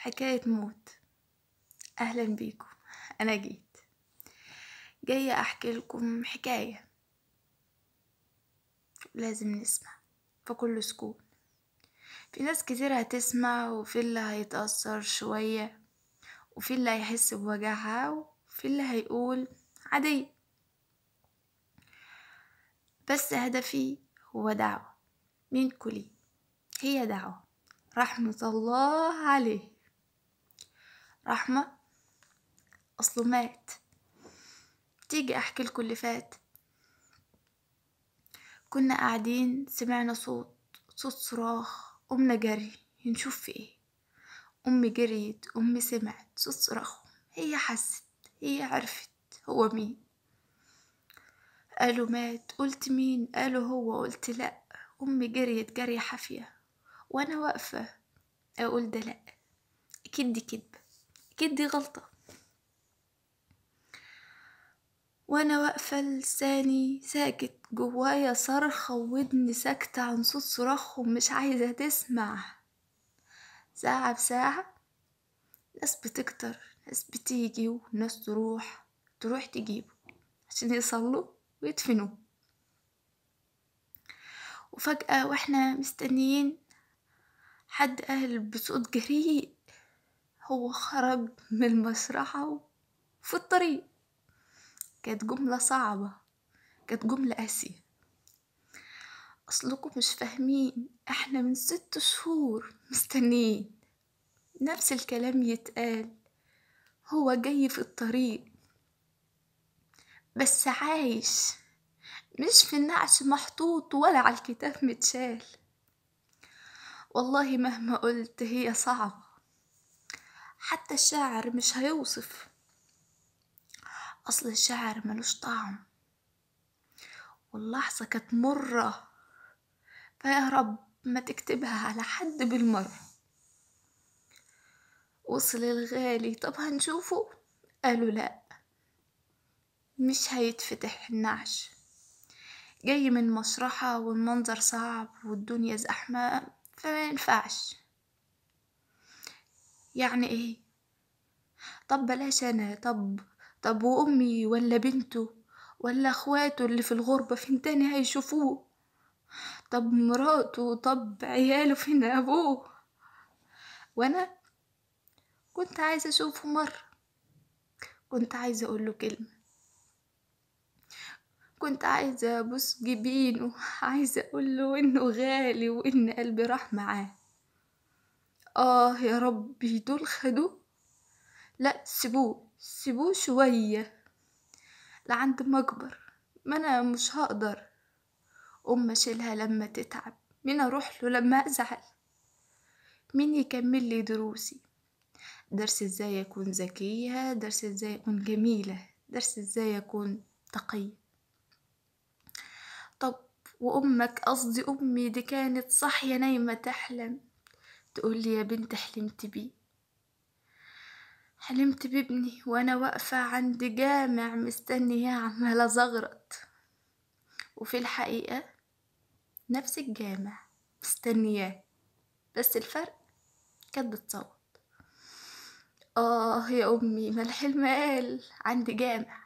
حكاية موت أهلا بيكم أنا جيت جاية أحكي لكم حكاية لازم نسمع فكل سكون في ناس كتير هتسمع وفي اللي هيتأثر شوية وفي اللي هيحس بوجعها وفي اللي هيقول عادية بس هدفي هو دعوة منكوا كلي هي دعوة رحمة الله عليه رحمة أصله مات تيجي أحكي لكم اللي فات كنا قاعدين سمعنا صوت صوت صراخ قمنا جري نشوف في ايه أمي جريت أمي سمعت صوت صراخ هي حست هي عرفت هو مين قالوا مات قلت مين قالوا هو قلت لأ أمي جريت جري حافية وأنا واقفة أقول ده لأ أكيد دي كدبة أكيد دي غلطة وأنا واقفة لساني ساكت جوايا صرخة ودني ساكتة عن صوت صراخهم مش عايزة تسمع ساعة بساعة ناس بتكتر ناس بتيجي وناس تروح تروح تجيبه عشان يصلوا ويدفنوه وفجأة واحنا مستنيين حد قال بصوت جريء هو خرج من المسرحة في الطريق كانت جملة صعبة كانت جملة قاسية أصلكم مش فاهمين احنا من ست شهور مستنيين نفس الكلام يتقال هو جاي في الطريق بس عايش مش في النعش محطوط ولا على الكتاب متشال والله مهما قلت هي صعبة حتى الشاعر مش هيوصف أصل الشاعر ملوش طعم واللحظة كانت مرة فيا رب ما تكتبها على حد بالمرة وصل الغالي طب هنشوفه قالوا لا مش هيتفتح النعش جاي من مشرحة والمنظر صعب والدنيا زحمة فما ينفعش يعني ايه طب بلاش انا طب طب وامي ولا بنته ولا اخواته اللي في الغربة فين تاني هيشوفوه طب مراته طب عياله فين ابوه وانا كنت عايزة اشوفه مرة كنت عايزة اقول له كلمة كنت عايزة ابوس جبينه عايزة اقول له انه غالي وان قلبي راح معاه آه يا ربي دول خدوه لا سيبوه سيبوه شوية لعند ما أكبر ما أنا مش هقدر أم أشيلها لما تتعب مين أروح له لما أزعل مين يكمل لي دروسي درس ازاي أكون ذكية درس ازاي أكون جميلة درس ازاي أكون تقية طب وأمك قصدي أمي دي كانت صاحية نايمة تحلم تقول لي يا بنت حلمت بيه حلمت بابني وانا واقفة عند جامع مستنياه عمالة زغرت وفي الحقيقة نفس الجامع مستنياه بس الفرق كانت بتصوت آه يا أمي ما الحلم قال عند جامع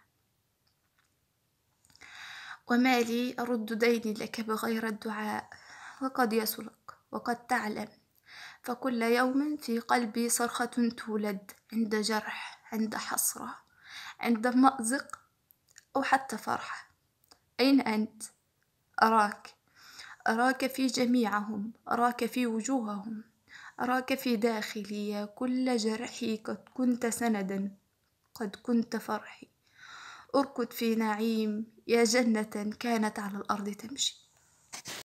وما لي أرد ديني لك بغير الدعاء وقد يصلك وقد تعلم فكل يوم في قلبي صرخة تولد عند جرح عند حسرة عند مأزق أو حتى فرحة أين أنت؟ أراك أراك في جميعهم أراك في وجوههم أراك في داخلي كل جرحي قد كنت سندا قد كنت فرحي أركض في نعيم يا جنة كانت على الأرض تمشي